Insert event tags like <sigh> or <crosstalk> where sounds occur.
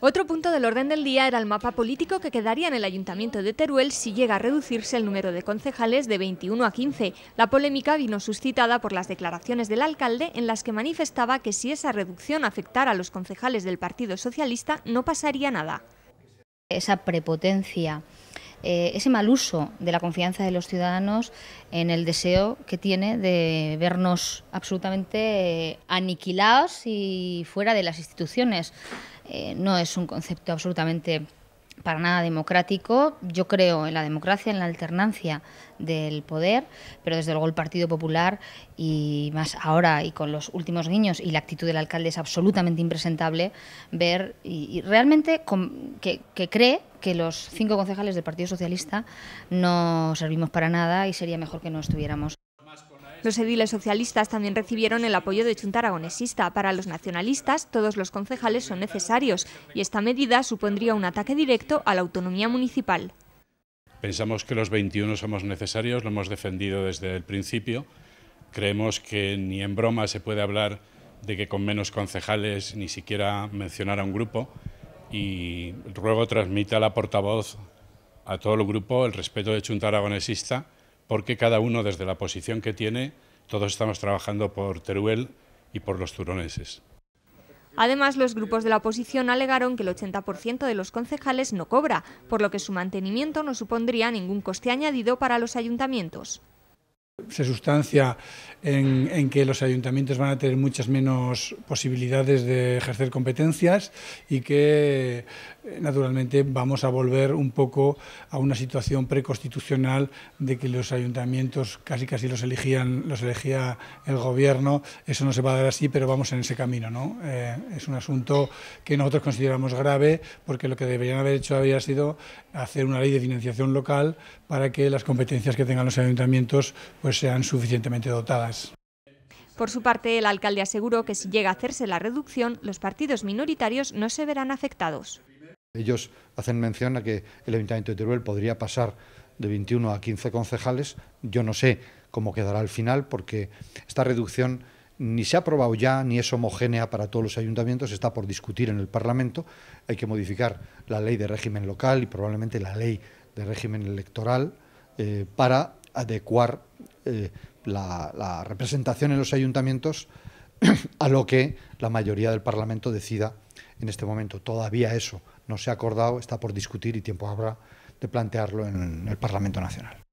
Otro punto del orden del día era el mapa político que quedaría en el Ayuntamiento de Teruel si llega a reducirse el número de concejales de 21 a 15. La polémica vino suscitada por las declaraciones del alcalde en las que manifestaba que si esa reducción afectara a los concejales del Partido Socialista no pasaría nada. Esa prepotencia eh, ese mal uso de la confianza de los ciudadanos en el deseo que tiene de vernos absolutamente eh, aniquilados y fuera de las instituciones. Eh, no es un concepto absolutamente para nada democrático. Yo creo en la democracia, en la alternancia del poder, pero desde luego el Partido Popular y más ahora y con los últimos guiños y la actitud del alcalde es absolutamente impresentable ver y, realmente que, que, cree que los cinco concejales del Partido Socialista no servimos para nada y sería mejor que no estuviéramos los ediles socialistas también recibieron el apoyo de Chunta Aragonesista. Para los nacionalistas, todos los concejales son necesarios y esta medida supondría un ataque directo a la autonomía municipal. Pensamos que los 21 somos necesarios, lo hemos defendido desde el principio. Creemos que ni en broma se puede hablar de que con menos concejales ni siquiera mencionar a un grupo y ruego transmita a la portavoz a todo el grupo el respeto de Chunta Aragonesista porque cada uno desde la posición que tiene, todos estamos trabajando por Teruel y por los turoneses. Además, los grupos de la oposición alegaron que el 80% de los concejales no cobra, por lo que su mantenimiento no supondría ningún coste añadido para los ayuntamientos se sustancia en, que los ayuntamientos van a tener muchas menos posibilidades de ejercer competencias y que eh, naturalmente vamos a volver un poco a una situación preconstitucional de que los ayuntamientos casi casi los elegían los elegía el gobierno eso no se va a dar así pero vamos en ese camino no eh, es un asunto que nosotros consideramos grave porque lo que deberían haber hecho había sido hacer una ley de financiación local para que las competencias que tengan los ayuntamientos pues sean suficientemente dotadas. Por su parte, el alcalde aseguró que si llega a hacerse la reducción, los partidos minoritarios no se verán afectados. Ellos hacen mención a que el Ayuntamiento de Teruel podría pasar de 21 a 15 concejales. Yo no sé cómo quedará al final, porque esta reducción ni se ha aprobado ya, ni es homogénea para todos los ayuntamientos, está por discutir en el Parlamento. Hay que modificar la ley de régimen local y probablemente la ley de régimen electoral eh, para adecuar eh, la, representación en los ayuntamientos <clears throat> a lo que la mayoría del Parlamento decida en este momento. Todavía eso no se ha acordado, está por discutir y tiempo habrá de plantearlo en el Parlamento Nacional.